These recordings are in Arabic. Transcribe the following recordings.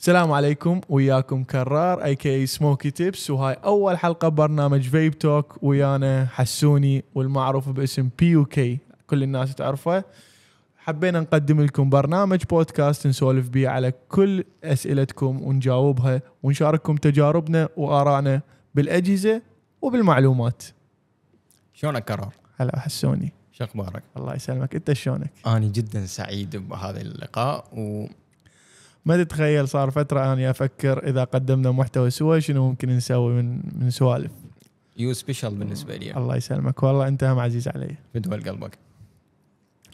السلام عليكم وياكم كرار اي كي سموكي تيبس وهاي اول حلقه برنامج فيب توك ويانا حسوني والمعروف باسم بي يو كي كل الناس تعرفه حبينا نقدم لكم برنامج بودكاست نسولف بيه على كل اسئلتكم ونجاوبها ونشارككم تجاربنا وارائنا بالاجهزه وبالمعلومات شلونك كرار؟ هلا حسوني شو اخبارك؟ الله يسلمك انت شلونك؟ اني جدا سعيد بهذا اللقاء و ما تتخيل صار فتره اني افكر اذا قدمنا محتوى سوى شنو ممكن نسوي من من سوالف يو سبيشال بالنسبه لي الله يسلمك والله انت هم عزيز علي بدول قلبك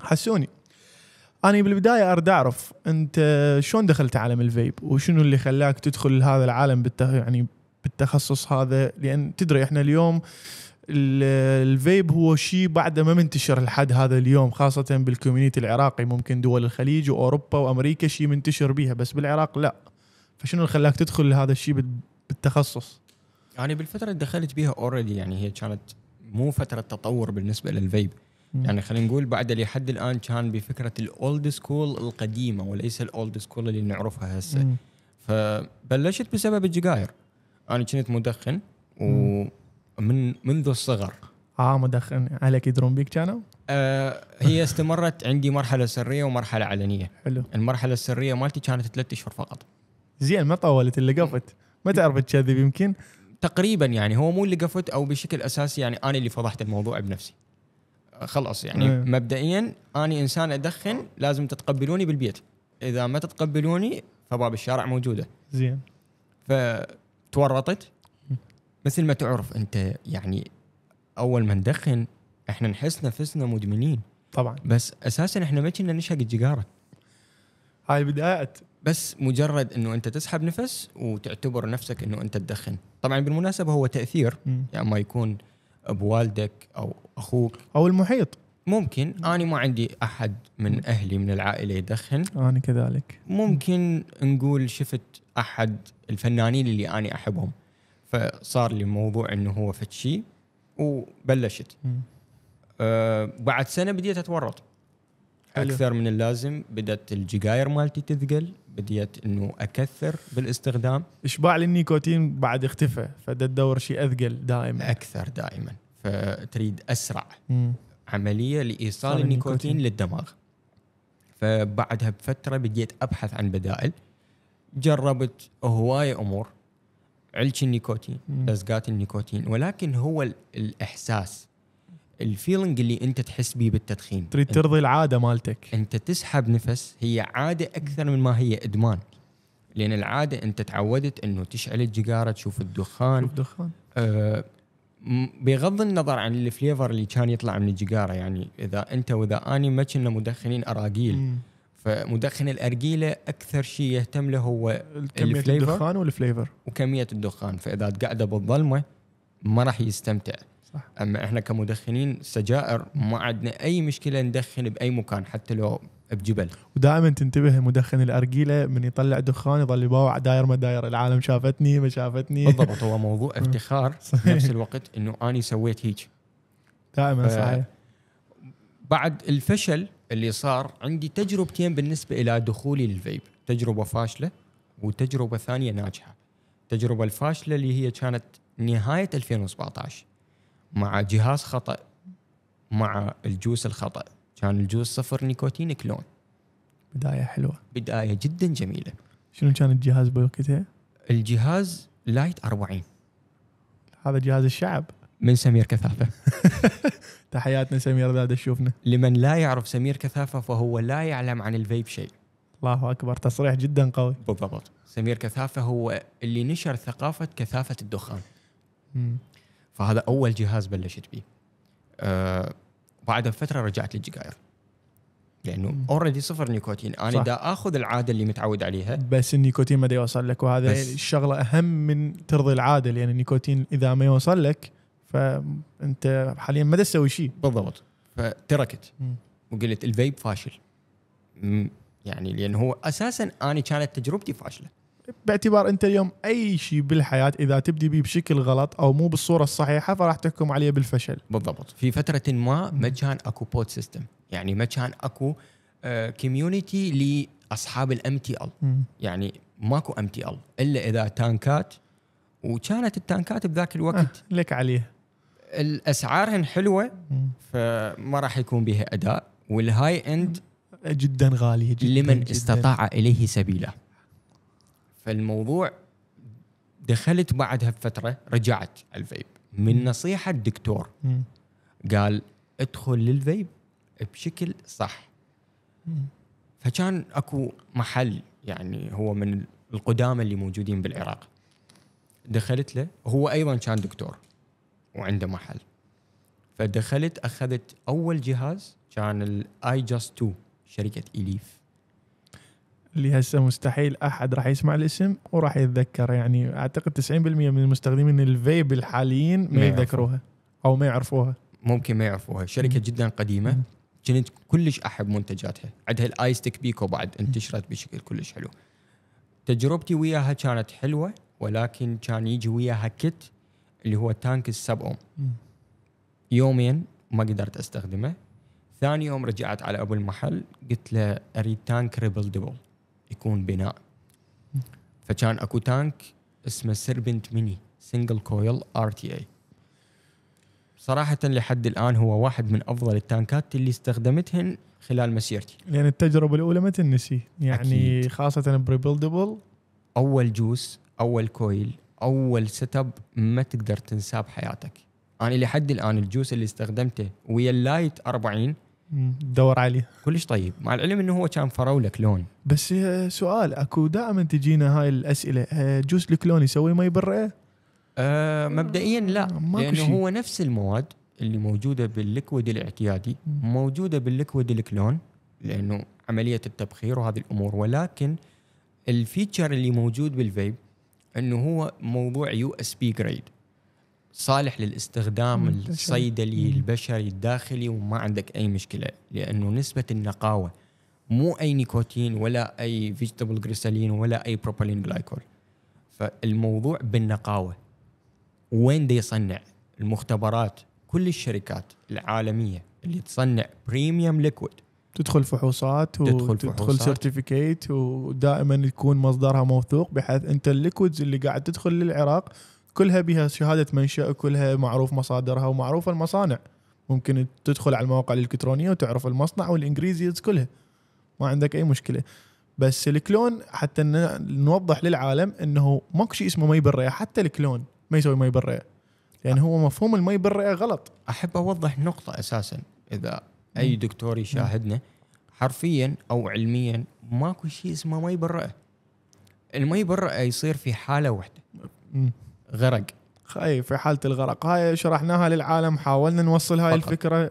حسوني انا بالبدايه ارد اعرف انت شلون دخلت عالم الفيب وشنو اللي خلاك تدخل هذا العالم بالت... يعني بالتخصص هذا لان تدري احنا اليوم الفيب هو شيء بعد ما منتشر لحد هذا اليوم خاصة بالكوميونيتي العراقي ممكن دول الخليج وأوروبا وأمريكا شيء منتشر بيها بس بالعراق لا فشنو اللي خلاك تدخل لهذا الشيء بالتخصص؟ يعني بالفترة اللي دخلت بيها اوريدي يعني هي كانت مو فترة تطور بالنسبة للفيب يعني خلينا نقول بعد لحد الآن كان بفكرة الأولد سكول القديمة وليس الأولد سكول اللي نعرفها هسه فبلشت بسبب الجقاير أنا كنت مدخن و من منذ الصغر اه مدخن عليك يدرون بيك كانوا؟ آه هي استمرت عندي مرحله سريه ومرحله علنيه حلو المرحله السريه مالتي كانت ثلاث اشهر فقط زين ما طولت اللي قفت ما تعرف تكذب يمكن تقريبا يعني هو مو اللي قفت او بشكل اساسي يعني انا اللي فضحت الموضوع بنفسي خلاص يعني مم. إيه. مبدئيا اني انسان ادخن لازم تتقبلوني بالبيت اذا ما تتقبلوني فباب الشارع موجوده زين فتورطت مثل ما تعرف انت يعني اول ما ندخن احنا نحس نفسنا مدمنين طبعا بس اساسا احنا ما كنا نشهق السيجاره هاي بدايات بس مجرد انه انت تسحب نفس وتعتبر نفسك انه انت تدخن طبعا بالمناسبه هو تاثير يا يعني ما يكون بوالدك او اخوك او المحيط ممكن انا ما عندي احد من اهلي من العائله يدخن انا كذلك ممكن نقول شفت احد الفنانين اللي انا احبهم فصار لي موضوع انه هو فد شيء وبلشت آه بعد سنه بديت اتورط حلو. اكثر من اللازم بدات الجيجاير مالتي تثقل بديت انه اكثر بالاستخدام اشباع للنيكوتين بعد اختفى فدا تدور شيء اثقل دائما اكثر دائما فتريد اسرع مم. عمليه لايصال النيكوتين للدماغ فبعدها بفتره بديت ابحث عن بدائل جربت هوايه امور علش النيكوتين لزقات النيكوتين ولكن هو الاحساس الفيلنج اللي انت تحس بيه بالتدخين تريد ترضي العاده مالتك انت تسحب نفس هي عاده اكثر من ما هي ادمان لان العاده انت تعودت انه تشعل الجيجاره تشوف الدخان تشوف الدخان آه بغض النظر عن الفليفر اللي كان يطلع من الجيجاره يعني اذا انت واذا اني ما كنا مدخنين اراجيل فمدخن الارجيله اكثر شيء يهتم له هو كميه الدخان والفليفر وكميه الدخان فاذا قاعده بالظلمه ما راح يستمتع صح. اما احنا كمدخنين سجائر ما عندنا اي مشكله ندخن باي مكان حتى لو بجبل ودائما تنتبه مدخن الارجيله من يطلع دخان يظل يباوع داير ما داير العالم شافتني ما شافتني بالضبط هو موضوع افتخار في نفس الوقت انه اني سويت هيك دائما صحيح بعد الفشل اللي صار عندي تجربتين بالنسبه الى دخولي للفيب تجربه فاشله وتجربه ثانيه ناجحه التجربه الفاشله اللي هي كانت نهايه 2017 مع جهاز خطا مع الجوس الخطا كان الجوس صفر نيكوتين كلون بدايه حلوه بدايه جدا جميله شنو كان الجهاز بوقتها؟ الجهاز لايت 40 هذا جهاز الشعب من سمير كثافه تحياتنا سمير اذا تشوفنا لمن لا يعرف سمير كثافه فهو لا يعلم عن الفيب شيء الله اكبر تصريح جدا قوي بالضبط سمير كثافه هو اللي نشر ثقافه كثافه الدخان مم. فهذا اول جهاز بلشت به آه بعد فتره رجعت للجاير لانه اوريدي صفر نيكوتين انا صح. دا اخذ العاده اللي متعود عليها بس النيكوتين ما دا يوصل لك وهذا الشغله اهم من ترضي العاده لان النيكوتين اذا ما يوصل لك فانت حاليا ما تسوي شيء بالضبط فتركت وقلت الفيب فاشل يعني لان هو اساسا انا كانت تجربتي فاشله باعتبار انت اليوم اي شيء بالحياه اذا تبدي به بشكل غلط او مو بالصوره الصحيحه فراح تحكم عليه بالفشل بالضبط في فتره ما ما كان اكو بوت سيستم يعني ما كان اكو كوميونتي آه، لاصحاب الام تي ال يعني ماكو ام تي ال الا اذا تانكات وكانت التانكات بذاك الوقت آه لك عليه الاسعارهن حلوه فما راح يكون بها اداء والهاي اند جدا غاليه جدا لمن جداً استطاع اليه سبيله فالموضوع دخلت بعدها بفتره رجعت الفيب من نصيحه الدكتور قال ادخل للفيب بشكل صح فكان اكو محل يعني هو من القدامى اللي موجودين بالعراق دخلت له هو ايضا كان دكتور وعنده محل فدخلت اخذت اول جهاز كان الاي جاست 2 شركه اليف اللي هسه مستحيل احد راح يسمع الاسم وراح يتذكر يعني اعتقد 90% من المستخدمين الفيب الحاليين ما يتذكروها او ما يعرفوها ممكن ما يعرفوها شركه م. جدا قديمه كنت كلش احب منتجاتها عندها الايستيك بيكو بعد انتشرت بشكل كلش حلو تجربتي وياها كانت حلوه ولكن كان يجي وياها كت اللي هو التانك السب ام يومين ما قدرت استخدمه ثاني يوم رجعت على ابو المحل قلت له اريد تانك ريبلدبل يكون بناء فكان اكو تانك اسمه سيربنت ميني سنجل كويل ار تي اي صراحة لحد الآن هو واحد من أفضل التانكات اللي استخدمتهن خلال مسيرتي لأن يعني التجربة الأولى ما تنسي يعني أكيد. خاصة بريبلدبل أول جوس أول كويل اول سيت اب ما تقدر تنساه بحياتك انا لحد الان الجوس اللي استخدمته ويا اللايت 40 دور عليه كلش طيب مع العلم انه هو كان فراوله لون بس سؤال اكو دائما تجينا هاي الاسئله آه، جوس الكلون يسوي مي برئه؟ أه مبدئيا لا لانه هو نفس المواد اللي موجوده بالليكويد الاعتيادي موجوده بالليكويد الكلون لانه عمليه التبخير وهذه الامور ولكن الفيتشر اللي موجود بالفيب انه هو موضوع يو اس بي جريد صالح للاستخدام الصيدلي البشري الداخلي وما عندك اي مشكله لانه نسبه النقاوه مو اي نيكوتين ولا اي فيجيتابل جريسالين ولا اي بروبالين جلايكول فالموضوع بالنقاوه وين دي يصنع المختبرات كل الشركات العالميه اللي تصنع بريميوم ليكويد تدخل فحوصات وتدخل فحوصات. سيرتيفيكيت ودائما يكون مصدرها موثوق بحيث انت الليكويدز اللي قاعد تدخل للعراق كلها بها شهاده منشا كلها معروف مصادرها ومعروفه المصانع ممكن تدخل على المواقع الالكترونيه وتعرف المصنع والانجليزيز كلها ما عندك اي مشكله بس الكلون حتى نوضح للعالم انه ماكو شيء اسمه مي بالرئه حتى الكلون ما يسوي مي بالرئه لان يعني هو مفهوم المي بالرئه غلط احب اوضح نقطه اساسا اذا اي دكتور يشاهدنا حرفيا او علميا ماكو شيء اسمه مي بالرئه المي بالرئه يصير في حاله واحده غرق اي في حاله الغرق هاي شرحناها للعالم حاولنا نوصل هاي فقط. الفكره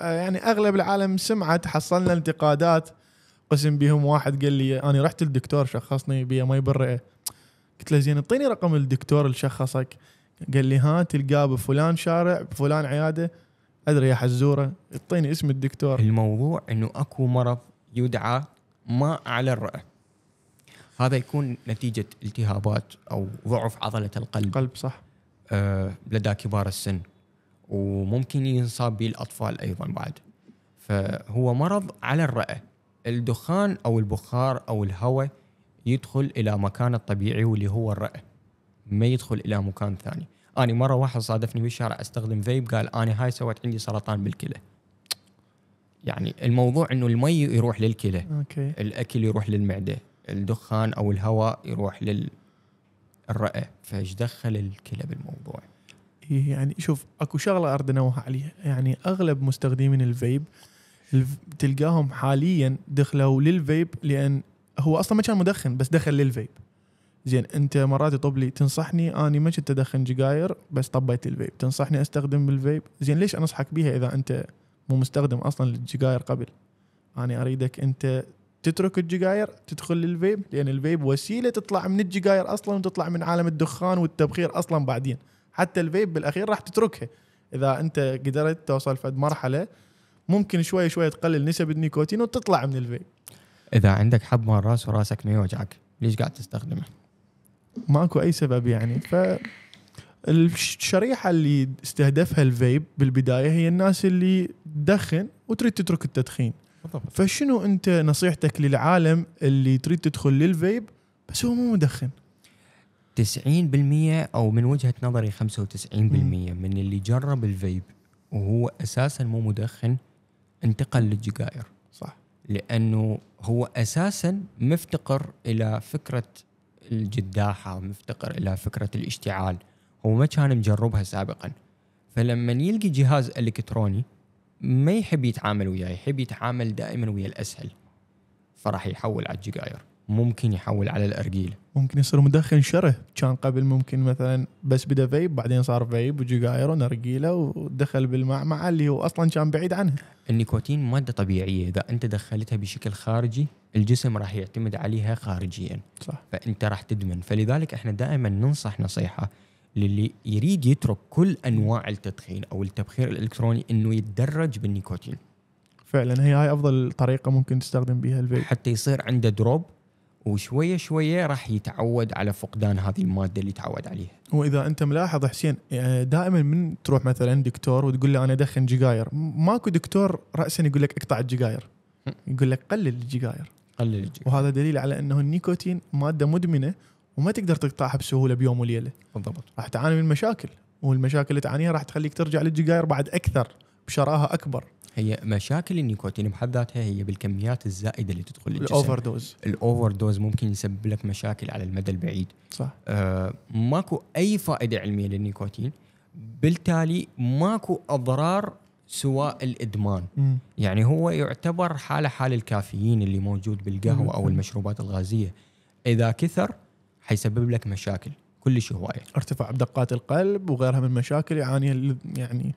آه، يعني اغلب العالم سمعت حصلنا انتقادات قسم بهم واحد قال لي انا رحت للدكتور شخصني بيه مي بالرئه قلت له زين اعطيني رقم الدكتور اللي شخصك قال لي ها تلقاه بفلان شارع بفلان عياده ادري يا حزوره اعطيني اسم الدكتور الموضوع انه اكو مرض يدعى ما على الرئه هذا يكون نتيجه التهابات او ضعف عضله القلب القلب صح آه لدى كبار السن وممكن ينصاب به الاطفال ايضا بعد فهو مرض على الرئه الدخان او البخار او الهواء يدخل الى مكان الطبيعي واللي هو الرئه ما يدخل الى مكان ثاني اني مره واحد صادفني بالشارع استخدم فيب قال اني هاي سوت عندي سرطان بالكلى يعني الموضوع انه المي يروح للكلى اوكي الاكل يروح للمعده الدخان او الهواء يروح للرئه فايش دخل الكلى بالموضوع إيه، يعني شوف اكو شغله اريد انوه عليها يعني اغلب مستخدمين الفيب تلقاهم حاليا دخلوا للفيب لان هو اصلا ما كان مدخن بس دخل للفيب زين انت مرات يطب لي تنصحني اني ما كنت ادخن جقاير بس طبيت الفيب تنصحني استخدم الفيب زين ليش انصحك بيها اذا انت مو مستخدم اصلا للجقاير قبل انا اريدك انت تترك الجقاير تدخل للفيب لان الفيب وسيله تطلع من الجقاير اصلا وتطلع من عالم الدخان والتبخير اصلا بعدين حتى الفيب بالاخير راح تتركها اذا انت قدرت توصل في مرحله ممكن شوي شوي تقلل نسب النيكوتين وتطلع من الفيب اذا عندك حب من الراس وراسك ما يوجعك ليش قاعد تستخدمه ماكو اي سبب يعني ف الشريحه اللي استهدفها الفيب بالبدايه هي الناس اللي تدخن وتريد تترك التدخين بالضبط فشنو انت نصيحتك للعالم اللي تريد تدخل للفيب بس هو مو مدخن 90% او من وجهه نظري 95% من اللي جرب الفيب وهو اساسا مو مدخن انتقل للجقائر صح لانه هو اساسا مفتقر الى فكره الجداحة مفتقر إلى فكرة الاشتعال هو ما كان مجربها سابقا فلما يلقي جهاز إلكتروني ما يحب يتعامل وياه يحب يتعامل دائما ويا الأسهل فراح يحول على الجيجاير ممكن يحول على الارجيله ممكن يصير مدخن شره كان قبل ممكن مثلا بس بدا فيب بعدين صار فيب وجيجاير ونرجيله ودخل بالمعمعه اللي هو اصلا كان بعيد عنها النيكوتين ماده طبيعيه اذا انت دخلتها بشكل خارجي الجسم راح يعتمد عليها خارجيا صح فانت راح تدمن فلذلك احنا دائما ننصح نصيحه للي يريد يترك كل انواع التدخين او التبخير الالكتروني انه يتدرج بالنيكوتين فعلا هي هاي افضل طريقه ممكن تستخدم بها الفيب حتى يصير عنده دروب وشويه شويه راح يتعود على فقدان هذه الماده اللي تعود عليها. واذا انت ملاحظ حسين آه، دائما من تروح مثلا دكتور وتقول له انا ادخن جيجاير ماكو دكتور راسا يقول لك اقطع الجيجاير يقول لك قلل الجيجاير قلل الجيجاير وهذا دليل على انه النيكوتين ماده مدمنه وما تقدر تقطعها بسهوله بيوم وليله. بالضبط. راح تعاني من مشاكل والمشاكل اللي تعانيها راح تخليك ترجع للجيجاير بعد اكثر. بشراهه اكبر هي مشاكل النيكوتين بحد ذاتها هي بالكميات الزائده اللي تدخل الجسم الاوفر دوز الاوفر دوز ممكن يسبب لك مشاكل على المدى البعيد صح آه ماكو اي فائده علميه للنيكوتين بالتالي ماكو اضرار سواء الادمان م. يعني هو يعتبر حاله حال الكافيين اللي موجود بالقهوه م. او المشروبات الغازيه اذا كثر حيسبب لك مشاكل كلش هوايه ارتفاع بدقات القلب وغيرها من مشاكل يعاني يعني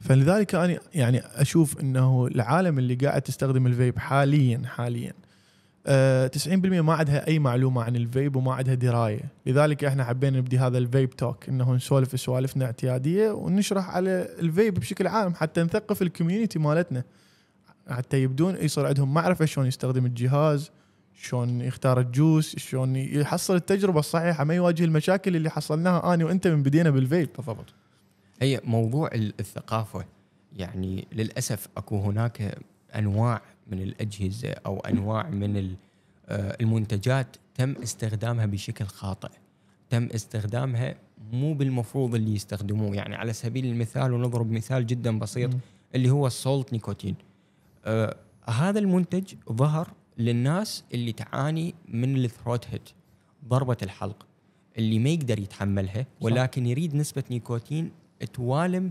فلذلك انا يعني اشوف انه العالم اللي قاعد تستخدم الفيب حاليا حاليا أه 90% ما عندها اي معلومه عن الفيب وما عندها درايه، لذلك احنا حبينا نبدي هذا الفيب توك انه نسولف سوالفنا اعتياديه ونشرح على الفيب بشكل عام حتى نثقف الكوميونتي مالتنا حتى يبدون يصير عندهم معرفه شلون يستخدم الجهاز، شلون يختار الجوس، شلون يحصل التجربه الصحيحه ما يواجه المشاكل اللي حصلناها انا وانت من بدينا بالفيب. بالضبط. هي موضوع الثقافه يعني للاسف اكو هناك انواع من الاجهزه او انواع من آه، المنتجات تم استخدامها بشكل خاطئ تم استخدامها مو بالمفروض اللي يستخدموه يعني على سبيل المثال ونضرب مثال جدا بسيط اللي هو السولت نيكوتين آه هذا المنتج ظهر للناس اللي تعاني من الثروت هيت ضربة الحلق اللي ما يقدر يتحملها ولكن يريد نسبة نيكوتين توالم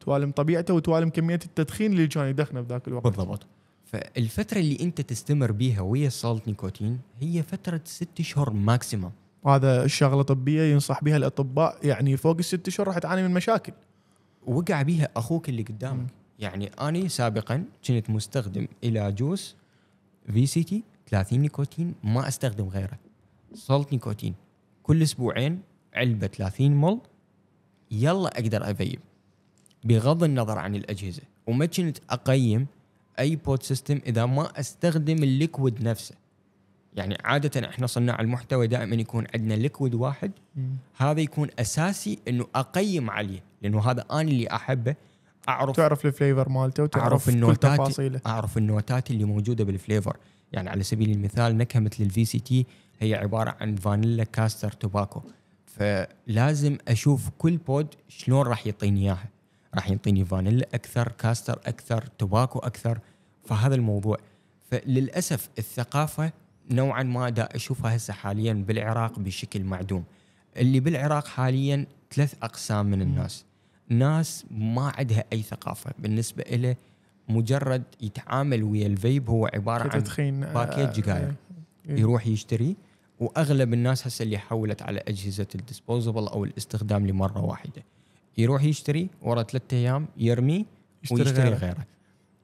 توالم طبيعته وتوالم كميه التدخين اللي كان يدخنه بذاك الوقت بالضبط فالفتره اللي انت تستمر بيها ويا السالت نيكوتين هي فتره ست اشهر ماكسيمم هذا الشغله طبيه ينصح بها الاطباء يعني فوق الست اشهر راح تعاني من مشاكل وقع بيها اخوك اللي قدامك يعني انا سابقا كنت مستخدم الى جوس في سي تي 30 نيكوتين ما استخدم غيره سالت نيكوتين كل اسبوعين علبه 30 مل يلا اقدر اذيب بغض النظر عن الاجهزه وما كنت اقيم اي بود سيستم اذا ما استخدم الليكويد نفسه يعني عاده احنا صناع المحتوى دائما يكون عندنا ليكويد واحد هذا يكون اساسي انه اقيم عليه لانه هذا انا اللي احبه اعرف تعرف الفليفر مالته وتعرف أعرف النوتات كل تفاصيله اعرف النوتات اللي موجوده بالفليفر يعني على سبيل المثال نكهه مثل الفي سي تي هي عباره عن فانيلا كاستر توباكو فلازم اشوف كل بود شلون راح يعطيني اياها راح يعطيني فانيلا اكثر كاستر اكثر توباكو اكثر فهذا الموضوع فللاسف الثقافه نوعا ما دا اشوفها هسه حاليا بالعراق بشكل معدوم اللي بالعراق حاليا ثلاث اقسام من الناس ناس ما عندها اي ثقافه بالنسبه له مجرد يتعامل ويا الفيب هو عباره عن باكيج آه، جاير آه، إيه. يروح يشتري واغلب الناس هسه اللي حولت على اجهزه الديسبوزبل او الاستخدام لمره واحده يروح يشتري ورا ثلاثة ايام يرمي ويشتري غيره. غيره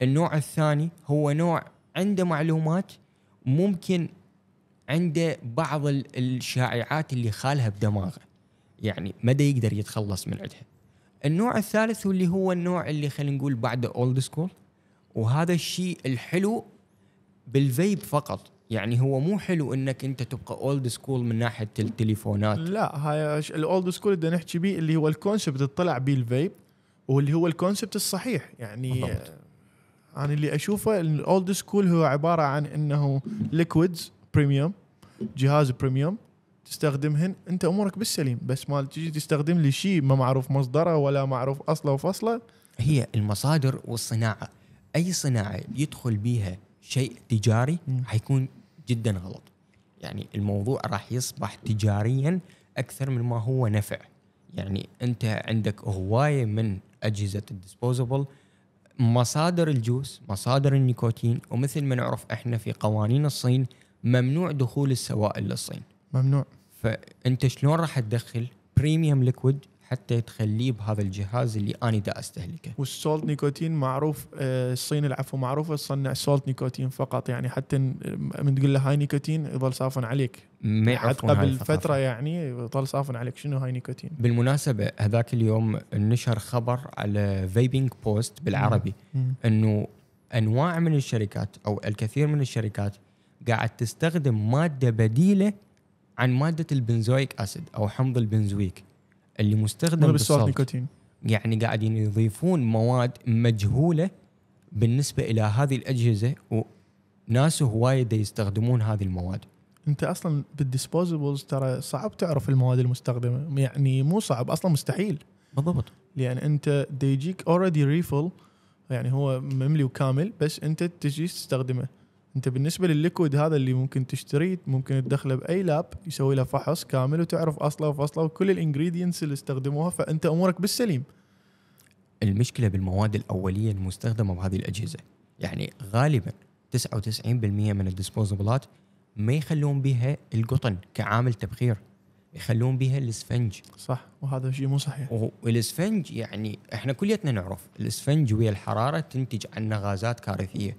النوع الثاني هو نوع عنده معلومات ممكن عنده بعض الشائعات اللي خالها بدماغه يعني مدى يقدر يتخلص من عندها النوع الثالث واللي هو النوع اللي خلينا نقول بعد اولد سكول وهذا الشيء الحلو بالفيب فقط يعني هو مو حلو انك انت تبقى اولد سكول من ناحيه التليفونات لا هاي الاولد سكول بدنا نحكي بيه اللي هو الكونسبت اللي طلع بيه الفيب واللي هو الكونسبت الصحيح يعني بالضبط. انا اللي اشوفه الاولد سكول هو عباره عن انه ليكويدز بريميوم جهاز بريميوم تستخدمهن انت امورك بالسليم بس ما تجي تستخدم لي شيء ما معروف مصدره ولا معروف اصله وفصله هي المصادر والصناعه اي صناعه يدخل بيها شيء تجاري حيكون جدا غلط يعني الموضوع راح يصبح تجاريا اكثر من ما هو نفع يعني انت عندك هوايه من اجهزه الديسبوزبل مصادر الجوس مصادر النيكوتين ومثل ما نعرف احنا في قوانين الصين ممنوع دخول السوائل للصين ممنوع فانت شلون راح تدخل بريميوم ليكويد حتى تخليه بهذا الجهاز اللي انا دا استهلكه. والسولت نيكوتين معروف آه، الصين العفو معروفه تصنع سولت نيكوتين فقط يعني حتى من تقول له هاي نيكوتين يظل صافن عليك. ما يعرفون قبل فتره يعني يظل صافن عليك شنو هاي نيكوتين. بالمناسبه هذاك اليوم نشر خبر على فيبينج بوست بالعربي انه انواع من الشركات او الكثير من الشركات قاعد تستخدم ماده بديله عن ماده البنزويك اسيد او حمض البنزويك. اللي مستخدم بالصلب نيكوتين يعني قاعدين يضيفون مواد مجهوله بالنسبه الى هذه الاجهزه وناس هوايه يستخدمون هذه المواد انت اصلا بالديسبوزبلز ترى صعب تعرف المواد المستخدمه يعني مو صعب اصلا مستحيل بالضبط لان انت ديجيك اوريدي ريفل يعني هو مملي وكامل بس انت تجي تستخدمه انت بالنسبه للليكويد هذا اللي ممكن تشتريه ممكن تدخله باي لاب يسوي له فحص كامل وتعرف اصله وفصله وكل الانجريدينتس اللي استخدموها فانت امورك بالسليم المشكله بالمواد الاوليه المستخدمه بهذه الاجهزه يعني غالبا 99% من الديسبوزبلات ما يخلون بها القطن كعامل تبخير يخلون بها الاسفنج صح وهذا شيء مو صحيح والاسفنج يعني احنا كليتنا نعرف الاسفنج ويا الحراره تنتج عنا غازات كارثيه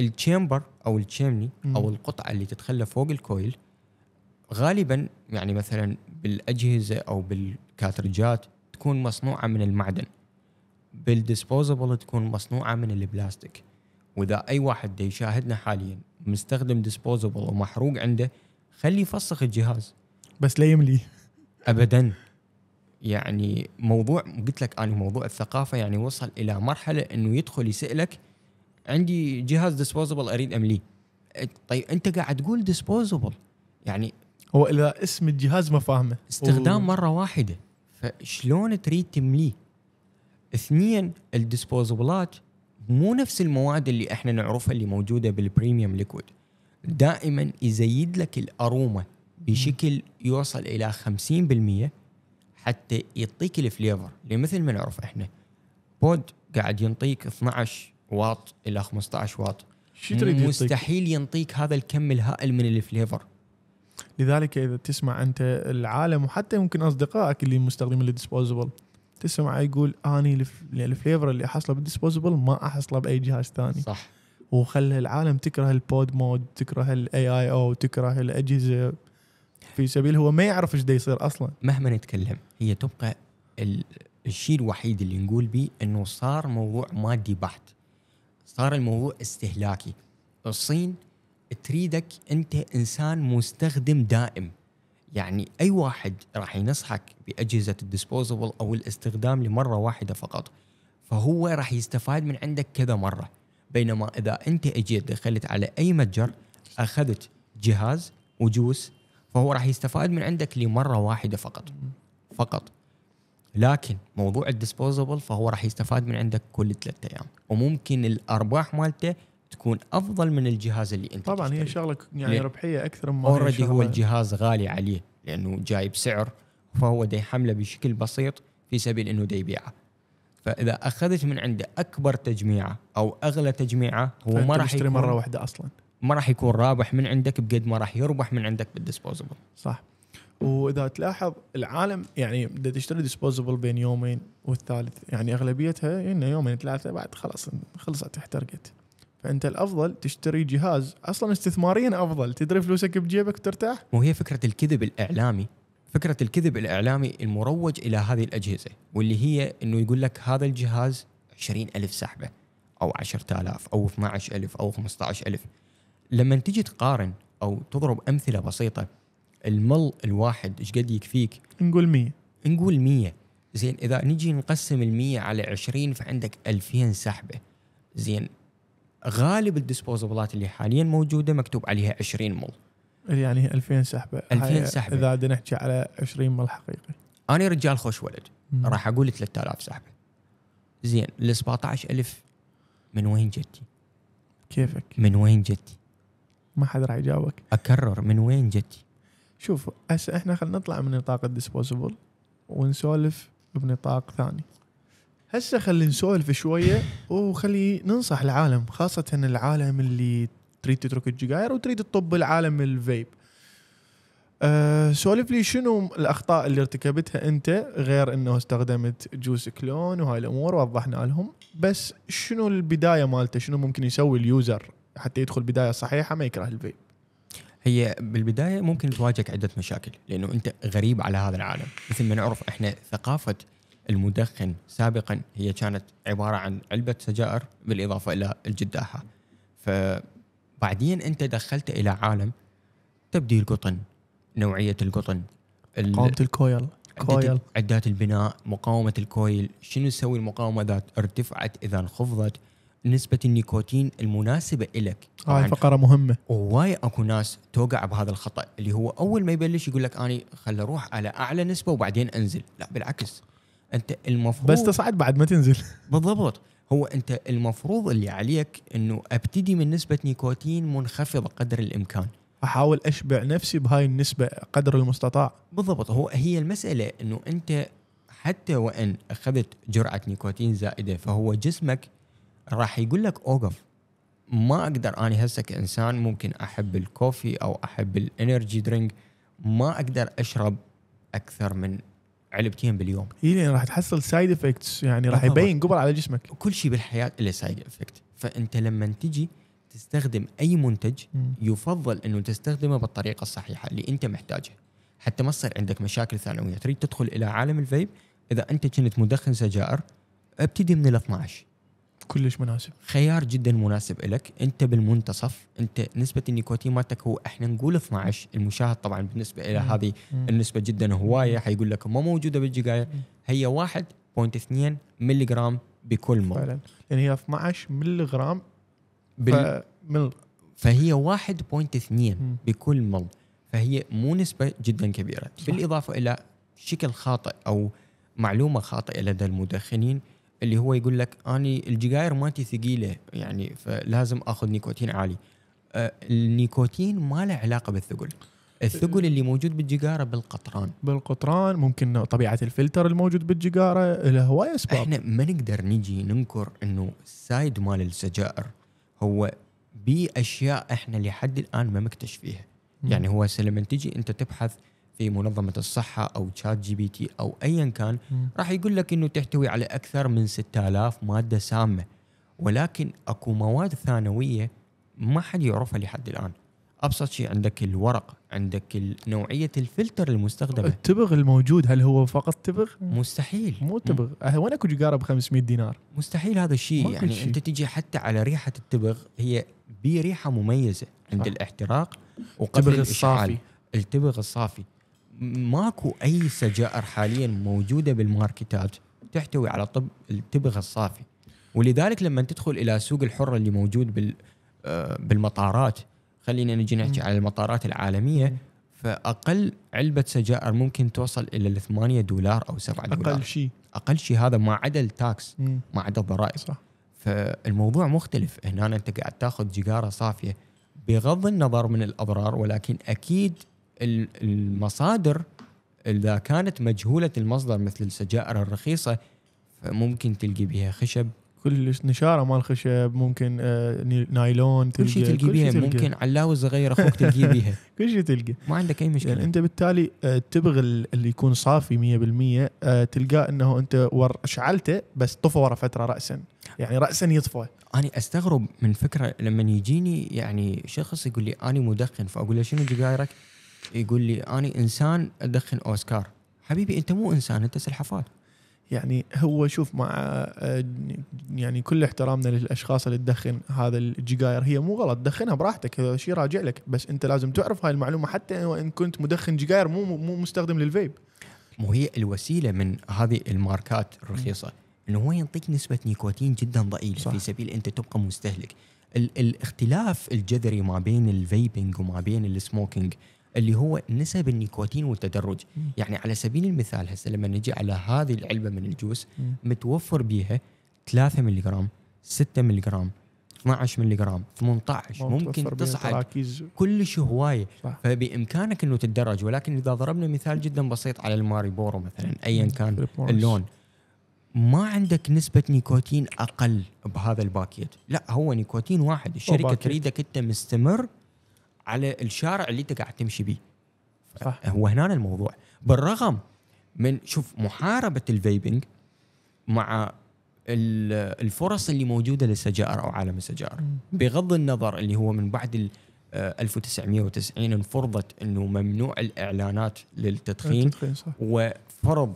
التشامبر او التشامني او القطعه اللي تتخلى فوق الكويل غالبا يعني مثلا بالاجهزه او بالكاترجات تكون مصنوعه من المعدن بالديسبوزبل تكون مصنوعه من البلاستيك واذا اي واحد يشاهدنا حاليا مستخدم ديسبوزبل ومحروق عنده خليه يفسخ الجهاز بس لا يملي ابدا يعني موضوع قلت لك انا موضوع الثقافه يعني وصل الى مرحله انه يدخل يسالك عندي جهاز ديسبوزبل اريد امليه طيب انت قاعد تقول ديسبوزبل يعني هو الى اسم الجهاز ما فاهمه استخدام مره واحده فشلون تريد تمليه اثنين الديسبوزبلات مو نفس المواد اللي احنا نعرفها اللي موجوده بالبريميوم ليكويد دائما يزيد لك الاروما بشكل يوصل الى 50% حتى يعطيك الفليفر لمثل مثل ما نعرف احنا بود قاعد ينطيك 12 واط الى 15 واط شو تريد مستحيل ينطيك هذا الكم الهائل من الفليفر لذلك اذا تسمع انت العالم وحتى يمكن اصدقائك اللي مستخدمين الديسبوزبل تسمع يقول اني الفليفر اللي احصله بالديسبوزبل ما احصله باي جهاز ثاني صح وخلى العالم تكره البود مود تكره الاي اي او تكره الاجهزه في سبيل هو ما يعرف ايش يصير اصلا مهما نتكلم هي تبقى الشيء الوحيد اللي نقول به انه صار موضوع مادي بحت صار الموضوع استهلاكي الصين تريدك انت انسان مستخدم دائم يعني اي واحد راح ينصحك باجهزه الديسبوزبل او الاستخدام لمره واحده فقط فهو راح يستفاد من عندك كذا مره بينما اذا انت اجيت دخلت على اي متجر اخذت جهاز وجوس فهو راح يستفاد من عندك لمره واحده فقط فقط لكن موضوع الديسبوزبل فهو راح يستفاد من عندك كل ثلاثة ايام وممكن الارباح مالته تكون افضل من الجهاز اللي انت طبعا تشتري. هي شغله يعني ربحيه اكثر ما اوريدي هو الجهاز غالي عليه لانه جاي بسعر فهو دي حمله بشكل بسيط في سبيل انه دي يبيعه فاذا اخذت من عنده اكبر تجميعه او اغلى تجميعه هو ما راح يشتري مره واحده اصلا ما راح يكون رابح من عندك بقد ما راح يربح من عندك بالديسبوزبل صح واذا تلاحظ العالم يعني بدها تشتري ديسبوزبل بين يومين والثالث يعني اغلبيتها انه يومين ثلاثه بعد خلاص خلصت احترقت فانت الافضل تشتري جهاز اصلا استثماريا افضل تدري فلوسك بجيبك مو وهي فكره الكذب الاعلامي فكره الكذب الاعلامي المروج الى هذه الاجهزه واللي هي انه يقول لك هذا الجهاز 20000 سحبه او 10000 او 12000 او 15000 لما تيجي تقارن او تضرب امثله بسيطه المل الواحد ايش قد يكفيك؟ نقول 100 نقول 100 زين اذا نجي نقسم ال 100 على 20 فعندك 2000 سحبه زين غالب الديسبوزبلات اللي حاليا موجوده مكتوب عليها 20 مل يعني 2000 سحبه 2000 سحبه اذا بدنا نحكي على 20 مل حقيقي انا رجال خوش ولد راح اقول 3000 سحبه زين ال 17000 من وين جتي؟ كيفك؟ من وين جتي؟ ما حد راح يجاوبك اكرر من وين جتي؟ شوف هسه احنا خلينا نطلع من نطاق الديسبوزبل ونسولف بنطاق ثاني هسه خلي نسولف شويه وخلي ننصح العالم خاصه العالم اللي تريد تترك الجاير وتريد تطب العالم الفيب أه سولف لي شنو الاخطاء اللي ارتكبتها انت غير انه استخدمت جوس كلون وهاي الامور وضحنا لهم بس شنو البدايه مالته شنو ممكن يسوي اليوزر حتى يدخل بدايه صحيحه ما يكره الفيب هي بالبدايه ممكن تواجهك عده مشاكل لانه انت غريب على هذا العالم مثل ما نعرف احنا ثقافه المدخن سابقا هي كانت عباره عن علبه سجائر بالاضافه الى الجداحه فبعدين انت دخلت الى عالم تبديل قطن نوعيه القطن مقاومه الكويل كويل عدات البناء مقاومه الكويل شنو تسوي المقاومه ذات ارتفعت اذا انخفضت نسبه النيكوتين المناسبه لك هاي آه فقره مهمه وواي اكو ناس توقع بهذا الخطا اللي هو اول ما يبلش يقول لك اني خل اروح على اعلى نسبه وبعدين انزل لا بالعكس انت المفروض بس تصعد بعد ما تنزل بالضبط هو انت المفروض اللي عليك انه ابتدي من نسبه نيكوتين منخفضه قدر الامكان احاول اشبع نفسي بهاي النسبه قدر المستطاع بالضبط هو هي المساله انه انت حتى وان اخذت جرعه نيكوتين زائده فهو جسمك راح يقول لك اوقف ما اقدر انا هسه كانسان ممكن احب الكوفي او احب الانرجي درينك ما اقدر اشرب اكثر من علبتين باليوم اي لان راح تحصل سايد افكتس يعني راح يبين قبل على جسمك كل شيء بالحياه له سايد افكت فانت لما تجي تستخدم اي منتج يفضل انه تستخدمه بالطريقه الصحيحه اللي انت محتاجها حتى ما تصير عندك مشاكل ثانويه تريد تدخل الى عالم الفيب اذا انت كنت مدخن سجائر ابتدي من ال 12 كلش مناسب خيار جدا مناسب لك انت بالمنتصف انت نسبه النيكوتين مالتك هو احنا نقول 12 المشاهد طبعا بالنسبه الى هذه النسبه جدا هوايه حيقول لك مو موجوده بالجقاير هي 1.2 ملي جرام بكل مول فعلا يعني هي 12 ملي جرام بال... فمل... فهي 1.2 بكل مل فهي مو نسبه جدا كبيره صح. بالاضافه الى شكل خاطئ او معلومه خاطئه لدى المدخنين اللي هو يقول لك اني الجيجاير مالتي ثقيله يعني فلازم اخذ نيكوتين عالي آه النيكوتين ما له علاقه بالثقل الثقل اللي موجود بالجيجاره بالقطران بالقطران ممكن طبيعه الفلتر الموجود بالجيجاره له هوايه اسباب احنا ما نقدر نجي ننكر انه السايد مال السجائر هو باشياء اشياء احنا لحد الان ما مكتشفيها يعني هو لما تجي انت تبحث في منظمه الصحه او تشات جي بي تي او ايا كان راح يقول لك انه تحتوي على اكثر من 6000 ماده سامه ولكن اكو مواد ثانويه ما حد يعرفها لحد الان ابسط شيء عندك الورق عندك نوعيه الفلتر المستخدمه التبغ الموجود هل هو فقط تبغ مستحيل مو تبغ أه، وين اكو جقاره ب 500 دينار مستحيل هذا الشيء يعني شي. انت تجي حتى على ريحه التبغ هي بريحه مميزه عند صح. الاحتراق وقبل التبغ الصافي. التبغ الصافي ماكو اي سجائر حاليا موجوده بالماركتات تحتوي على طب التبغ الصافي ولذلك لما تدخل الى سوق الحره اللي موجود بال آه، بالمطارات خلينا نجي نحكي على المطارات العالميه فاقل علبه سجائر ممكن توصل الى 8 دولار او 7 دولار اقل شيء اقل شيء هذا ما عدا التاكس ما عدا الضرائب صح فالموضوع مختلف هنا انت قاعد تاخذ سيجاره صافيه بغض النظر من الاضرار ولكن اكيد المصادر اذا كانت مجهوله المصدر مثل السجائر الرخيصه فممكن تلقي بها خشب كل نشاره مال خشب ممكن آه، نايلون تلقى كل شيء تلقي بيها تلقى. ممكن علاوه صغير اخوك تلقي بيها كل شيء تلقى ما عندك اي مشكله يعني انت بالتالي آه، تبغى اللي يكون صافي 100% آه، تلقاه انه انت ور شعلته بس طفى ورا فتره راسا يعني راسا يطفى انا استغرب من فكره لما يجيني يعني شخص يقول لي انا مدخن فاقول له شنو سجايرك؟ يقول لي أنا إنسان أدخن أوسكار حبيبي أنت مو إنسان أنت سلحفاة يعني هو شوف مع يعني كل احترامنا للاشخاص اللي تدخن هذا الجيجاير هي مو غلط دخنها براحتك هذا شيء راجع لك بس انت لازم تعرف هاي المعلومه حتى وان كنت مدخن جيجاير مو مو مستخدم للفيب مو هي الوسيله من هذه الماركات الرخيصه انه هو يعطيك نسبه نيكوتين جدا ضئيله في سبيل انت تبقى مستهلك ال- الاختلاف الجذري ما بين الفيبنج وما بين السموكينج اللي هو نسب النيكوتين والتدرج مم. يعني على سبيل المثال هسه لما نجي على هذه العلبه من الجوس مم. متوفر بيها 3 ملغ 6 ملغ 12 ملغ 18 ممكن تصعد كلش هوايه فبامكانك انه تتدرج ولكن اذا ضربنا مثال جدا بسيط على الماري بورو مثلا ايا كان اللون ما عندك نسبة نيكوتين أقل بهذا الباكيت لا هو نيكوتين واحد الشركة تريدك أنت مستمر على الشارع اللي انت قاعد تمشي بيه صح هو هنا الموضوع بالرغم من شوف محاربه الفيبنج مع الفرص اللي موجوده للسجائر او عالم السجائر بغض النظر اللي هو من بعد 1990 آه، انفرضت انه ممنوع الاعلانات للتدخين صح. وفرض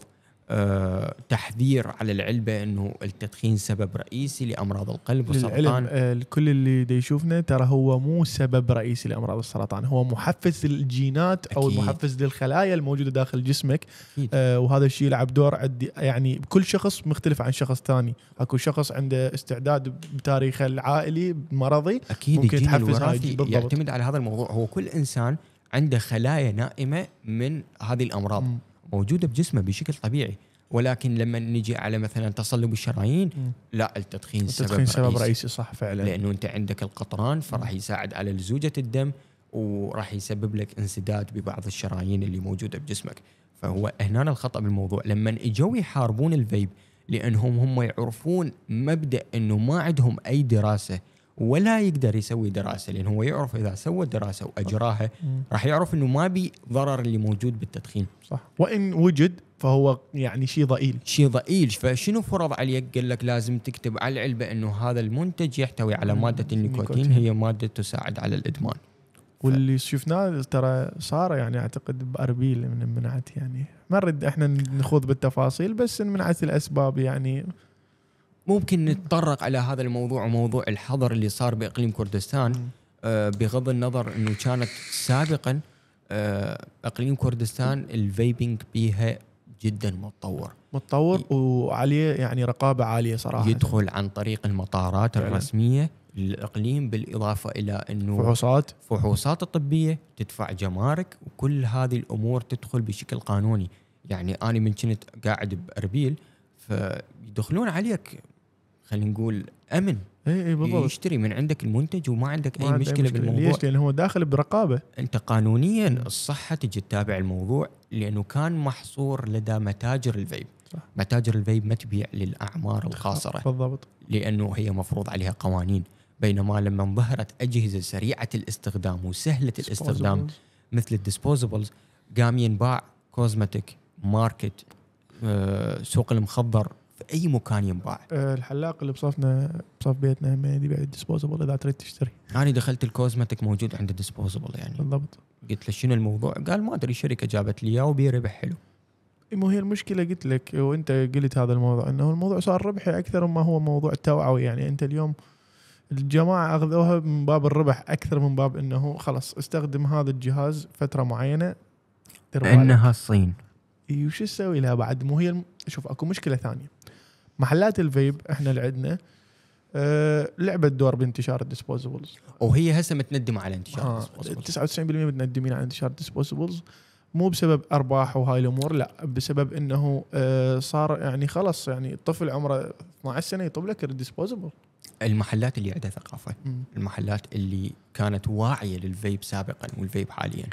آه، تحذير على العلبة أنه التدخين سبب رئيسي لأمراض القلب والسرطان آه، الكل اللي دي يشوفنا ترى هو مو سبب رئيسي لأمراض السرطان هو محفز للجينات أو أكيد. محفز للخلايا الموجودة داخل جسمك أكيد. آه، وهذا الشيء يلعب دور يعني كل شخص مختلف عن شخص ثاني أكو شخص عنده استعداد بتاريخه العائلي مرضي أكيد ممكن يتحفز يعتمد على هذا الموضوع هو كل إنسان عنده خلايا نائمة من هذه الأمراض م. موجوده بجسمه بشكل طبيعي ولكن لما نجي على مثلا تصلب الشرايين لا التدخين, التدخين سبب, سبب رئيسي, رئيسي صح فعلا لانه انت عندك القطران فراح يساعد على لزوجه الدم وراح يسبب لك انسداد ببعض الشرايين اللي موجوده بجسمك فهو هنا الخطا بالموضوع لما اجوا يحاربون الفيب لانهم هم يعرفون مبدا انه ما عندهم اي دراسه ولا يقدر يسوي دراسه لان هو يعرف اذا سوى دراسه واجراها راح يعرف انه ما بي ضرر اللي موجود بالتدخين صح وان وجد فهو يعني شيء ضئيل شيء ضئيل فشنو فرض عليك قال لك لازم تكتب على العلبه انه هذا المنتج يحتوي على ماده النيكوتين هي ماده تساعد على الادمان واللي شفناه ترى صار يعني اعتقد باربيل من منعت يعني ما نريد احنا نخوض بالتفاصيل بس منعت الاسباب يعني ممكن نتطرق على هذا الموضوع وموضوع الحظر اللي صار باقليم كردستان آه بغض النظر انه كانت سابقا آه اقليم كردستان الفيبنج بيها جدا متطور متطور وعليه يعني رقابه عاليه صراحه يدخل عن طريق المطارات الرسميه للاقليم بالاضافه الى انه فحوصات فحوصات طبيه تدفع جمارك وكل هذه الامور تدخل بشكل قانوني يعني انا من كنت قاعد باربيل فيدخلون عليك خلينا نقول امن اي اي بالضبط يشتري من عندك المنتج وما عندك اي مشكله, مشكلة بالموضوع ليش؟ لانه هو داخل برقابه انت قانونيا الصحه تجي تتابع الموضوع لانه كان محصور لدى متاجر الفيب صح. متاجر الفيب ما تبيع للاعمار الخاصره بالضبط لانه هي مفروض عليها قوانين بينما لما ظهرت اجهزه سريعه الاستخدام وسهله الاستخدام مثل الديسبوزبلز قام ينباع كوزمتيك ماركت آه، سوق المخضر في اي مكان ينباع آه، الحلاق اللي بصفنا بصف بيتنا ما يبيع الديسبوزبل اذا تريد تشتري انا دخلت الكوزمتك موجود عند الديسبوزبل يعني بالضبط قلت له شنو الموضوع قال ما ادري شركه جابت لي اياه وبي ربح حلو مو هي المشكله قلت لك وانت قلت هذا الموضوع انه الموضوع صار ربحي اكثر ما هو موضوع توعوي يعني انت اليوم الجماعه اخذوها من باب الربح اكثر من باب انه خلاص استخدم هذا الجهاز فتره معينه انها الصين اي إيوه، وش تسوي لها بعد مو هي شوف اكو مشكله ثانيه محلات الفيب احنا اللي عندنا أه لعبت دور بانتشار الديسبوزبلز وهي هسه متندمه على انتشار آه 99% متندمين على انتشار الديسبوزبلز مو بسبب ارباح وهاي الامور لا بسبب انه أه صار يعني خلص يعني الطفل عمره 12 سنه يطلب لك الديسبوزبل المحلات اللي عندها ثقافه م. المحلات اللي كانت واعيه للفيب سابقا والفيب حاليا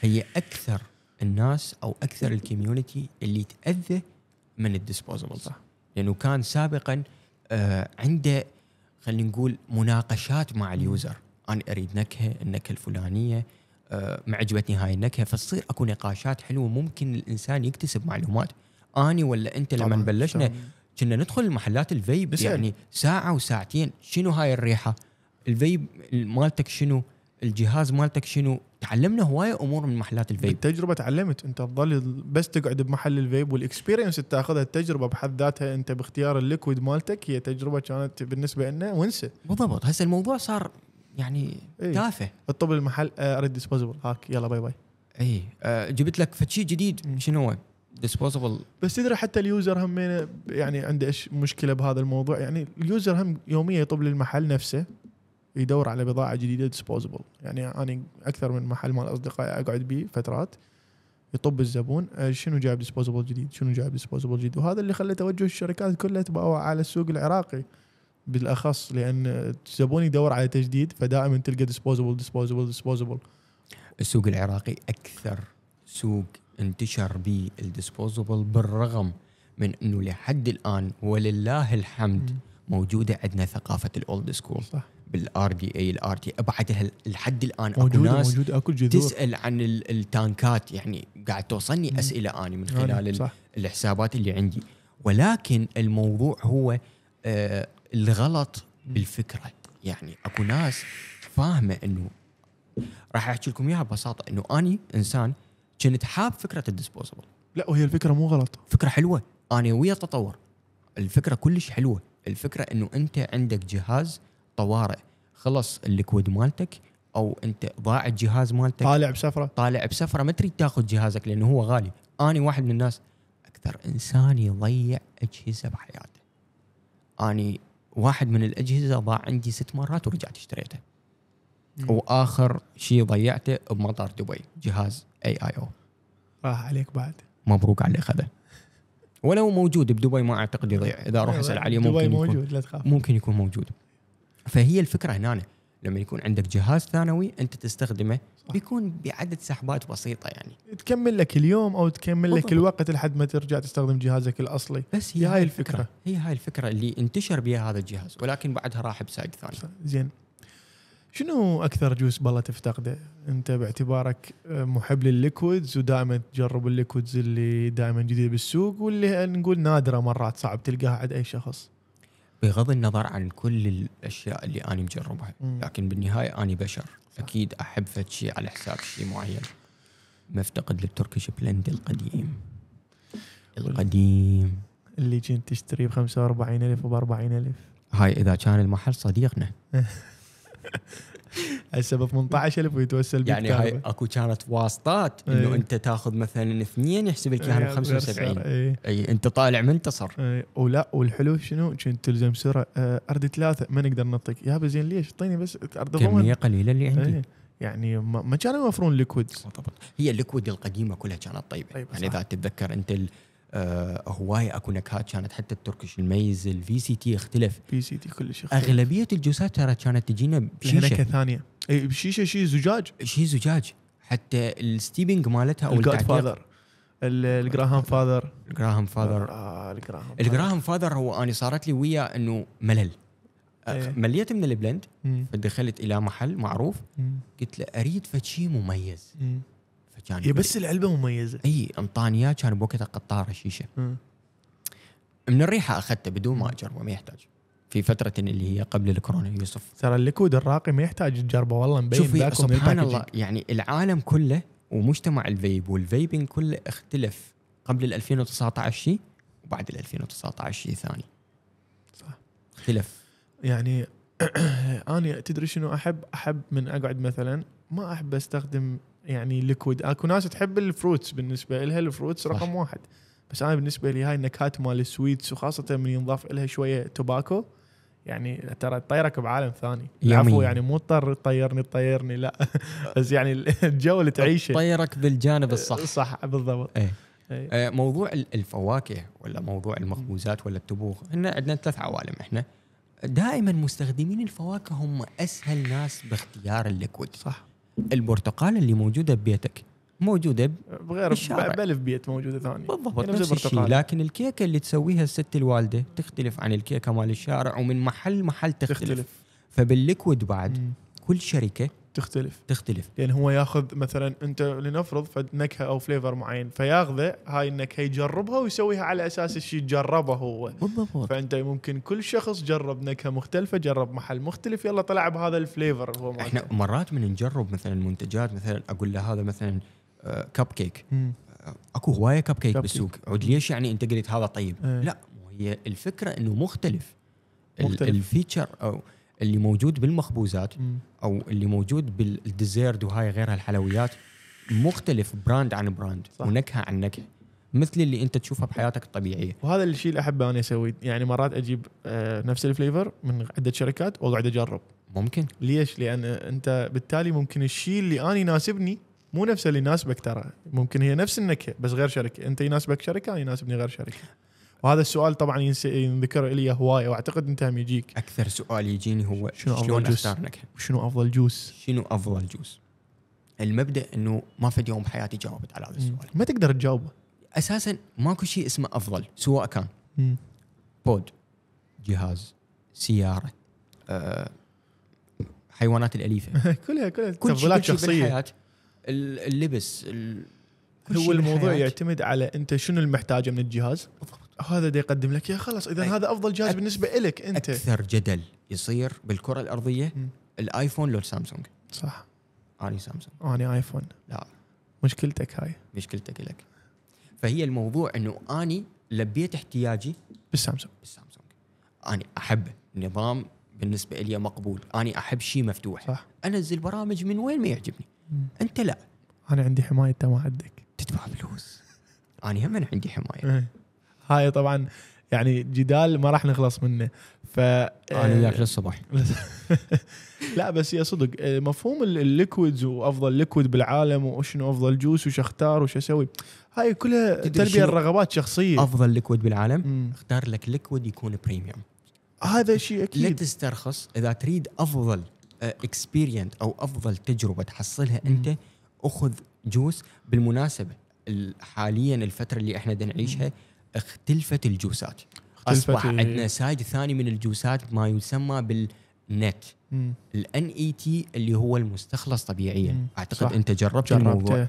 هي اكثر الناس او اكثر الكوميونتي اللي تاذى من الديسبوزبل صح لانه كان سابقا آه عنده خلينا نقول مناقشات مع اليوزر انا اريد نكهه النكهه الفلانيه آه ما عجبتني هاي النكهه فتصير اكو نقاشات حلوه ممكن الانسان يكتسب معلومات اني ولا انت لما بلشنا كنا ندخل محلات الفيب يعني ساعه وساعتين شنو هاي الريحه الفيب مالتك شنو الجهاز مالتك شنو تعلمنا هوايه امور من محلات الفيب التجربه تعلمت انت تظل بس تقعد بمحل الفيب والاكسبيرينس تاخذها التجربه بحد ذاتها انت باختيار الليكويد مالتك هي تجربه كانت بالنسبه لنا وانسى بالضبط هسه الموضوع صار يعني ايه. تافه اطلب المحل آه، اريد ديسبوزبل هاك يلا باي باي اي آه، جبت لك فشي جديد شنو ديسبوزبل بس تدري حتى اليوزر هم يعني عنده ايش مشكله بهذا الموضوع يعني اليوزر هم يوميا يطب للمحل نفسه يدور على بضاعه جديده ديسبوزبل يعني انا اكثر من محل مال اصدقائي اقعد بيه فترات يطب الزبون آه، شنو جايب ديسبوزبل جديد شنو جايب ديسبوزبل جديد وهذا اللي خلى توجه الشركات كلها تبقى على السوق العراقي بالاخص لان الزبون يدور على تجديد فدائما تلقى ديسبوزبل ديسبوزبل ديسبوزبل السوق العراقي اكثر سوق انتشر به الديسبوزبل بالرغم من انه لحد الان ولله الحمد موجوده عندنا ثقافه الاولد سكول صح. بالار دي اي الار دي بعد لحد الان اكو ناس موجود اكو جذور تسال عن التانكات يعني قاعد توصلني اسئله اني من آه، خلال نعم، الحسابات اللي عندي ولكن الموضوع هو آه الغلط بالفكره يعني اكو ناس فاهمه انه راح احكي لكم اياها ببساطه انه اني انسان كنت حاب فكره الديسبوزبل لا وهي الفكره مو غلط فكره حلوه انا ويا تطور الفكره كلش حلوه الفكره انه انت عندك جهاز طوارئ خلص الليكويد مالتك او انت ضاع الجهاز مالتك طالع بسفره طالع بسفره ما تريد تاخذ جهازك لانه هو غالي اني واحد من الناس اكثر انسان يضيع اجهزه بحياته اني واحد من الاجهزه ضاع عندي ست مرات ورجعت اشتريته واخر شيء ضيعته بمطار دبي جهاز اي اي او راح عليك بعد مبروك على اللي اخذه ولو موجود بدبي ما اعتقد يضيع اذا اروح اسال عليه ممكن دبي موجود يكون لا تخاف ممكن يكون موجود فهي الفكره هنا لما يكون عندك جهاز ثانوي انت تستخدمه صح. بيكون بعدد سحبات بسيطه يعني تكمل لك اليوم او تكمل لك الوقت لحد ما ترجع تستخدم جهازك الاصلي بس هي هاي الفكره. الفكره هي هاي الفكره اللي انتشر بها هذا الجهاز ولكن بعدها راح بسائق ثاني صح. زين شنو اكثر جوس بالله تفتقده انت باعتبارك آه، محب للليكويدز ودائما تجرب الليكويدز اللي دائما جديده بالسوق واللي نقول نادره مرات صعب تلقاها عند اي شخص بغض النظر عن كل الاشياء اللي انا مجربها لكن بالنهايه انا بشر اكيد احب فد شيء على حساب شيء معين مفتقد للتركيش بلند القديم القديم اللي كنت تشتريه ب 45000 وب 40000 هاي اذا كان المحل صديقنا هسه ب 18000 ويتوسل بالكهرباء يعني هاي اكو كانت واسطات إيه. انه ايه. انت تاخذ مثلا اثنين يحسب لك اياها ب 75 اي انت طالع منتصر ايه. ولا والحلو شنو كنت تلزم سرعه اه ارد ثلاثه ما نقدر نعطيك يا بزين ليش اعطيني بس ارد كميه قليله اللي عندي ايه. يعني ما كانوا يوفرون ليكويدز طبعا هي الليكويد القديمه كلها كانت طيبه طيب يعني اذا تتذكر انت آه هواي اكو نكهات كانت حتى التركيش الميز الفي سي تي اختلف في سي تي كلش اختلف اغلبيه الجوسات ترى كانت تجينا بشيشه ثانيه اي شيشه شي زجاج شي زجاج حتى الستيبنج مالتها او الجاد فاذر الجراهام فاذر الجراهام فاذر آه الجراهام الجراهام فاذر هو انا صارت لي وياه انه ملل أيه. أه، مليت من البلند فدخلت الى محل معروف مم. قلت له اريد فشي مميز فكان بس العلبه مميزه اي انطانيا كان بوقتها قطاره شيشه مم. من الريحه اخذته بدون ما اجربه ما يحتاج في فتره اللي هي قبل الكورونا يوسف ترى الليكود الراقي ما يحتاج تجربه والله مبين شوف سبحان الله يعني العالم كله ومجتمع الفيب والفيبنج كله اختلف قبل 2019 شيء وبعد 2019 شيء ثاني صح اختلف يعني انا تدري شنو احب احب من اقعد مثلا ما احب استخدم يعني ليكويد اكو ناس تحب الفروتس بالنسبه لها الفروتس رقم واحد بس انا بالنسبه لي هاي النكهات مال السويتس وخاصه من ينضاف لها شويه توباكو يعني ترى تطيرك بعالم ثاني العفو يعني مو اضطر تطيرني تطيرني لا بس يعني الجو اللي تعيشه تطيرك بالجانب إيه، الصح صح بالضبط ايه. ايه. آه، موضوع الفواكه ولا موضوع المخبوزات ولا التبوخ احنا عندنا ثلاث عوالم احنا دائما مستخدمين الفواكه هم اسهل ناس باختيار الليكويد صح البرتقال اللي موجوده ببيتك موجوده بغير بألف بيت موجوده ثانيه بالضبط يعني نفس الشيء لكن الكيكه اللي تسويها الست الوالده تختلف عن الكيكه مال الشارع ومن محل محل تختلف, تختلف. فبالليكويد بعد مم. كل شركه تختلف تختلف يعني هو ياخذ مثلا انت لنفرض نكهه او فليفر معين فياخذه هاي النكهه يجربها ويسويها على اساس الشيء جربه هو بالضبط فانت ممكن كل شخص جرب نكهه مختلفه جرب محل مختلف يلا طلع بهذا الفليفر هو احنا مرات من نجرب مثلا منتجات مثلا اقول له هذا مثلا كب آه، كيك آه، اكو هوايه كب كيك بالسوق عود ليش يعني انت قلت هذا طيب لا هي الفكره انه مختلف, مختلف. الفيتشر او اللي موجود بالمخبوزات او اللي موجود بالديزيرد وهاي غيرها الحلويات مختلف براند عن براند صح. ونكهه عن نكهه مثل اللي انت تشوفها بحياتك الطبيعيه وهذا الشيء اللي احبه انا اسويه يعني مرات اجيب آه، نفس الفليفر من عده شركات واقعد اجرب ممكن ليش لان انت بالتالي ممكن الشيء اللي انا يناسبني مو نفس اللي يناسبك ترى ممكن هي نفس النكهه بس غير شركه انت يناسبك شركه انا يناسبني غير شركه وهذا السؤال طبعا ينذكر الي هوايه واعتقد انت هم يجيك اكثر سؤال يجيني هو شنو افضل جوس شنو افضل جوس شنو افضل جوس المبدا انه ما في يوم بحياتي جاوبت على هذا السؤال ما تقدر تجاوبه اساسا ماكو شيء اسمه افضل سواء كان مم. بود جهاز سياره أه حيوانات الاليفه كلها كلها تفضيلات كل شخصيه اللبس ال... هو الموضوع يعتمد على انت شنو المحتاجه من الجهاز هذا دي يقدم لك يا خلاص اذا هذا افضل جهاز بالنسبه لك انت اكثر جدل يصير بالكره الارضيه م. الايفون لو سامسونج صح اني سامسونج اني ايفون لا مشكلتك هاي مشكلتك لك فهي الموضوع انه اني لبيت احتياجي بالسامسونج بالسامسونج اني احب النظام بالنسبه لي مقبول اني احب شيء مفتوح صح انزل برامج من وين ما يعجبني انت لا انا عندي حمايه انت ما عندك تدفع فلوس انا هم عندي حمايه إيه. هاي طبعا يعني جدال ما راح نخلص منه ف انا وياك آه، للصبح لا بس هي صدق آه، مفهوم الليكويدز وافضل ليكويد بالعالم وشنو افضل جوس وش اختار وش اسوي هاي كلها تلبيه الرغبات شخصيه افضل ليكويد بالعالم مم. اختار لك ليكويد يكون بريميوم هذا شيء اكيد لا تسترخص اذا تريد افضل اكسبيرينت او افضل تجربه تحصلها انت اخذ جوس بالمناسبه حاليا الفتره اللي احنا نعيشها اختلفت الجوسات اصبح عندنا سايد ثاني من الجوسات ما يسمى بالنت الان اي تي اللي هو المستخلص طبيعيا اعتقد صح. انت جربت, جربت الموضوع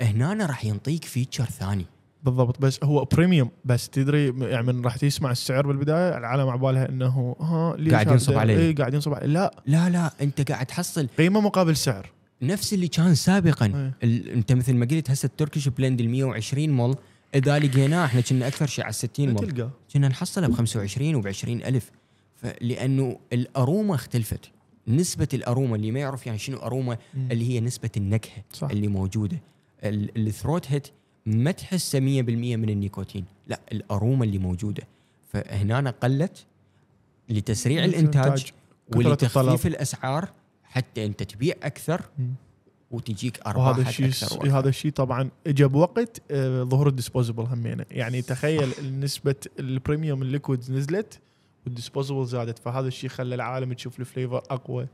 فهنا راح ينطيك فيتشر ثاني بالضبط بس هو بريميوم بس تدري يعني من راح تسمع السعر بالبدايه العالم على بالها انه ها قاعد ينصب عليه إيه قاعد ينصب عليه لا لا لا انت قاعد تحصل قيمه مقابل سعر نفس اللي كان سابقا ايه. انت مثل ما قلت هسه التركيش بلند ال 120 مول اذا لقيناه احنا كنا اكثر شيء على 60 مول كنا نحصله ب 25 وب 20 الف لانه الاروما اختلفت نسبه الاروما اللي ما يعرف يعني شنو اروما اللي هي نسبه النكهه صح. اللي موجوده الثروت هيت ما تحسه 100% من النيكوتين لا الاروما اللي موجوده فهنا قلت لتسريع الانتاج ولتخفيف الاسعار حتى انت تبيع اكثر وتجيك ارباح وهذا الشيء هذا الشيء طبعا اجى بوقت آه، ظهور الديسبوزبل همينه يعني تخيل نسبه البريميوم الليكويدز نزلت والديسبوزبل زادت فهذا الشيء خلى العالم تشوف الفليفر اقوى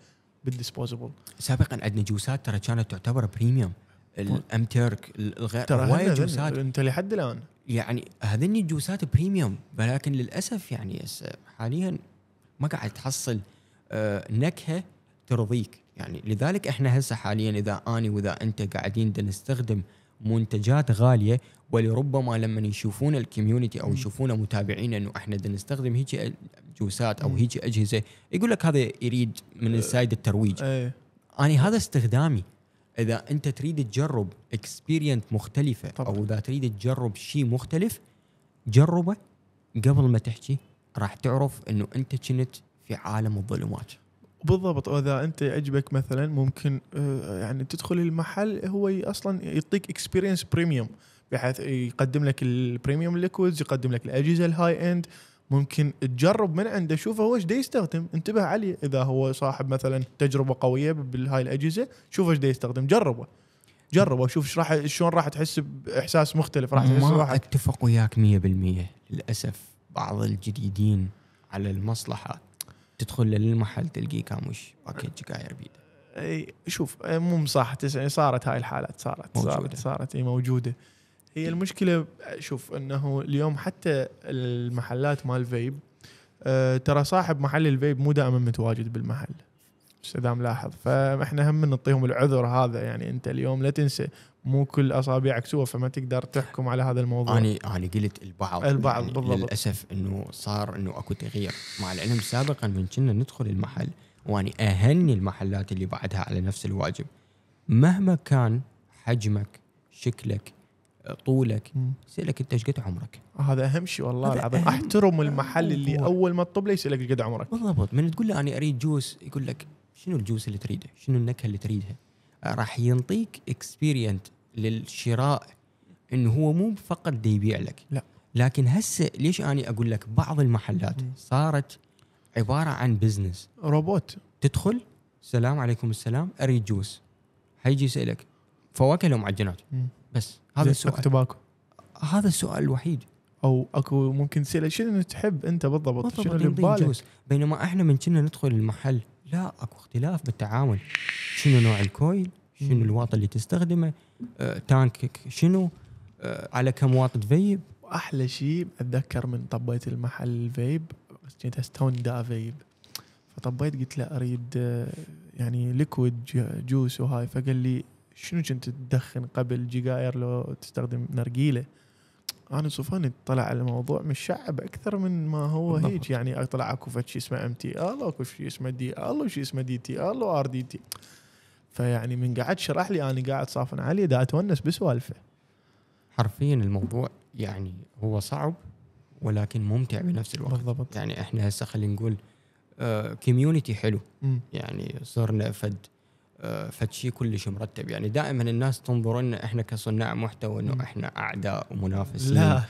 بالديسبوزبل سابقا عندنا جوسات ترى كانت تعتبر بريميوم الام طيب. ترك الغير وايد جوسات انت لحد الان يعني هذني الجوسات بريميوم ولكن للاسف يعني حاليا ما قاعد تحصل آه، نكهه ترضيك يعني لذلك احنا هسه حاليا اذا اني واذا انت قاعدين نستخدم منتجات غاليه ولربما لما يشوفون الكوميونتي او يشوفون متابعينا انه احنا نستخدم هيك جوسات او هيك اجهزه يقول لك هذا يريد من آه، السايد الترويج ايه. اني هذا استخدامي اذا انت تريد تجرب اكسبيرينس مختلفه طبعا. او اذا تريد تجرب شيء مختلف جربه قبل ما تحكي راح تعرف انه انت كنت في عالم الظلمات بالضبط واذا انت عجبك مثلا ممكن آه، يعني تدخل المحل هو اصلا يعطيك اكسبيرينس بريميوم بحيث يقدم لك البريميوم ليكويدز يقدم لك الاجهزه الهاي اند ممكن تجرب من عنده شوف هو ايش يستخدم انتبه عليه اذا هو صاحب مثلا تجربه قويه بالهاي الاجهزه شوف ايش يستخدم جربه جربه شوف ايش راح شلون راح تحس باحساس مختلف راح تحس ما اتفق وياك 100% للاسف بعض الجديدين على المصلحه تدخل للمحل تلقيه كامش باكج قاير بيده اي شوف مو مصح صارت هاي الحالات صارت موجودة. صارت صارت اي موجوده هي المشكله شوف انه اليوم حتى المحلات مال فيب أه ترى صاحب محل الفيب مو دائما متواجد بالمحل استاذ ملاحظ فاحنا هم نعطيهم العذر هذا يعني انت اليوم لا تنسى مو كل اصابعك سوى فما تقدر تحكم على هذا الموضوع انا انا قلت البعض البعض يعني بالضبط للاسف انه صار انه اكو تغيير مع العلم سابقا من كنا ندخل المحل واني اهني المحلات اللي بعدها على نفس الواجب مهما كان حجمك شكلك طولك يسالك انت ايش قد عمرك هذا اهم شيء والله العظيم احترم المحل اللي اول ما تطب له يسالك ايش قد عمرك بالضبط من تقول له انا اريد جوس يقول لك شنو الجوس اللي تريده شنو النكهه اللي تريدها راح ينطيك اكسبيرينت للشراء انه هو مو فقط دي يبيع لك لا لكن هسه ليش انا اقول لك بعض المحلات صارت عباره عن بزنس روبوت تدخل السلام عليكم السلام اريد جوس حيجي يسالك فواكه لو معجنات بس هذا السؤال اكو تباكو هذا السؤال الوحيد او اكو ممكن تسال شنو تحب انت بالضبط, بالضبط شنو اللي ببالك بينما احنا من كنا ندخل المحل لا اكو اختلاف بالتعامل شنو نوع الكويل شنو الواط اللي تستخدمه آه، تانكك شنو آه، على كم واط فيب واحلى شيء اتذكر من طبيت المحل الفيب كنت دا فيب فطبيت قلت له اريد آه، يعني ليكويد جوس وهاي فقال لي شنو كنت تدخن قبل جيجاير لو تستخدم نرجيله انا صفاني طلع على الموضوع مشعب اكثر من ما هو هيك يعني طلع اكو شيء اسمه ام تي ال اكو شيء اسمه دي ال وشيء اسمه دي تي ال وار دي تي فيعني من قعد شرح لي انا قاعد صافن عليه دا اتونس بسوالفه حرفيا الموضوع يعني هو صعب ولكن ممتع بنفس الوقت بالضبط يعني احنا هسه خلينا نقول كوميونتي آه، حلو م. يعني صرنا فد فشي كلش مرتب يعني دائما الناس تنظر لنا احنا كصناع محتوى انه احنا اعداء ومنافسين لا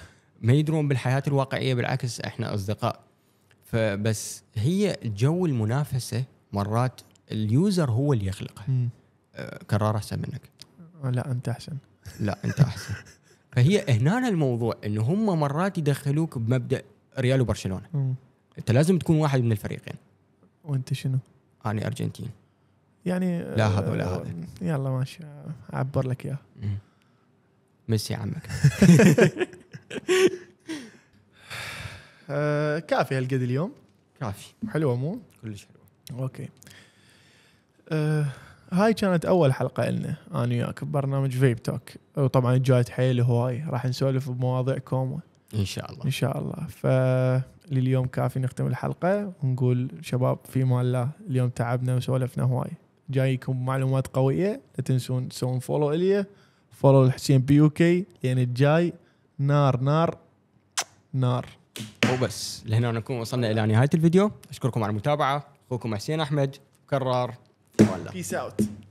ما يدرون بالحياه الواقعيه بالعكس احنا اصدقاء فبس هي جو المنافسه مرات اليوزر هو اللي يخلقه آه كرار احسن منك لا انت احسن لا انت احسن فهي هنا الموضوع انه هم مرات يدخلوك بمبدا ريال وبرشلونه انت لازم تكون واحد من الفريقين وانت شنو؟ انا ارجنتين يعني لا هذا ولا هذا آه، يلا ماشي اعبر لك اياه ميسي عمك آه كافي هالقد اليوم كافي حلوه مو؟ كلش حلوه اوكي آه هاي كانت اول حلقه لنا انا وياك ببرنامج فيب توك وطبعا جايت حيل هواي راح نسولف بمواضيعكم ان شاء الله ان شاء الله فلليوم كافي نختم الحلقه ونقول شباب في مال الله اليوم تعبنا وسولفنا هواي جايكم معلومات قويه لا تنسون تسوون فولو الي فولو الحسين بي يو كي لان الجاي نار نار نار وبس لهنا نكون وصلنا الى نهايه الفيديو اشكركم على المتابعه اخوكم حسين احمد كرار بيس اوت